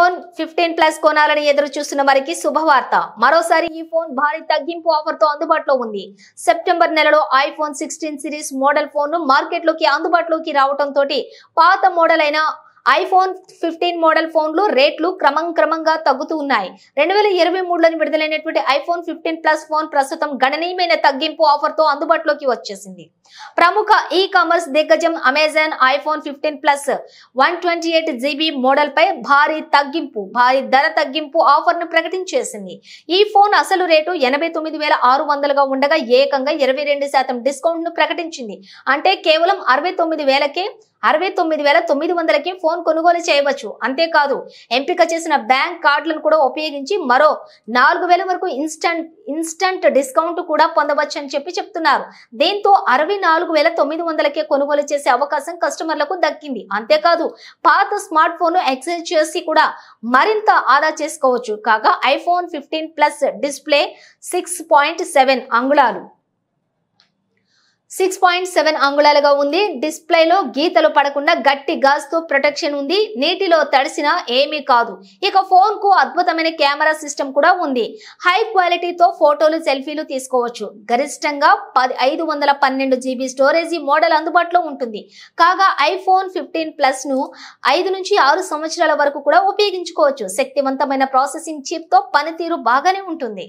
iPhone fifteen plus కొనాలని ఎదురు చూస్తున్న వారికి శుభవార్త మరోసారి ఈ ఫోన్ భారీ తగ్గింపు ఆఫర్ తో అందుబాటులో ఉంది సెప్టెంబర్ నెలలో iPhone sixteen series model phone market లోకి అందుబాటులోకి రావడంతో పాత మోడల్ అయిన ఐఫోన్ ఫిఫ్టీన్ మోడల్ ఫోన్లు రేట్లు క్రమం క్రమంగా తగ్గుతూ ఉన్నాయి రెండు వేల ఇరవై మూడులో విడుదలైనటువంటి ఐఫోన్ ఫిఫ్టీన్ ప్లస్ ఫోన్ ప్రస్తుతం గణనీయమైన తగ్గింపు ఆఫర్తో అందుబాటులోకి వచ్చేసింది ప్రముఖ ఈ కామర్స్ దిగ్గజం Amazon iPhone fifteen plus one twenty eight GB మోడల్పై భారీ తగ్గింపు భారీ ధర తగ్గింపు ఆఫర్ను ప్రకటించేసింది ఈ ఫోన్ అసలు రేటు ఎనభై తొమ్మిది వేల ఆరు వందలుగా ఉండగా ఏకంగా ఇరవై రెండు శాతం డిస్కౌంట్ను ప్రకటించింది అంటే కేవలం అరవై తొమ్మిది వేలకే అరవై తొమ్మిది వేల తొమ్మిది వందలకి ఫోన్ కొనుగోలు చేయవచ్చు అంతేకాదు ఎంపిక చేసిన బ్యాంక్ కార్డులను కూడా ఉపయోగించి మరో నాలుగు వేల వరకు ఇన్స్టంట్ ఇన్స్టంట్ డిస్కౌంట్ కూడా పొందవచ్చు అని చెప్పి చెప్తున్నారు దీంతో అరవై నాలుగు వేల తొమ్మిది వందలకే కొనుగోలు చేసే అవకాశం కస్టమర్లకు దక్కింది అంతేకాదు పాత స్మార్ట్ ఫోన్ ఎక్స్చేంజ్ చేసి కూడా మరింత ఆదా చేసుకోవచ్చు కాగా iPhone fifteen plus display six point seven అంగుళాలు సిక్స్ పాయింట్ సెవెన్ అంగుళాలుగా ఉంది డిస్ప్లేలో గీతలు పడకుండా గట్టి గాజ్ తో ప్రొటెక్షన్ ఉంది నీటిలో తడిసినా ఏమీ కాదు ఇక ఫోన్ కు అద్భుతమైన కెమెరా సిస్టమ్ కూడా ఉంది హై క్వాలిటీతో ఫోటోలు సెల్ఫీలు తీసుకోవచ్చు గరిష్టంగా పది ఐదు వందల పన్నెండు జీబీ స్టోరేజీ మోడల్ అందుబాటులో ఉంటుంది కాగా ఐఫోన్ ఫిఫ్టీన్ ప్లస్ ను ఐదు నుంచి ఆరు సంవత్సరాల వరకు కూడా ఉపయోగించుకోవచ్చు శక్తివంతమైన ప్రాసెసింగ్ చిప్ తో పనితీరు బాగానే ఉంటుంది